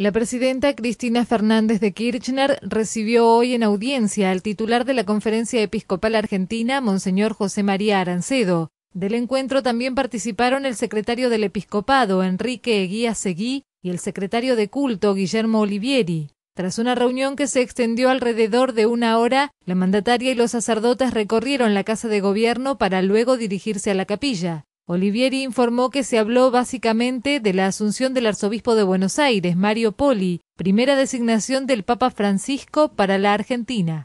La presidenta Cristina Fernández de Kirchner recibió hoy en audiencia al titular de la Conferencia Episcopal Argentina, Monseñor José María Arancedo. Del encuentro también participaron el secretario del Episcopado, Enrique Eguía Seguí, y el secretario de Culto, Guillermo Olivieri. Tras una reunión que se extendió alrededor de una hora, la mandataria y los sacerdotes recorrieron la Casa de Gobierno para luego dirigirse a la capilla. Olivieri informó que se habló básicamente de la asunción del arzobispo de Buenos Aires, Mario Poli, primera designación del Papa Francisco para la Argentina.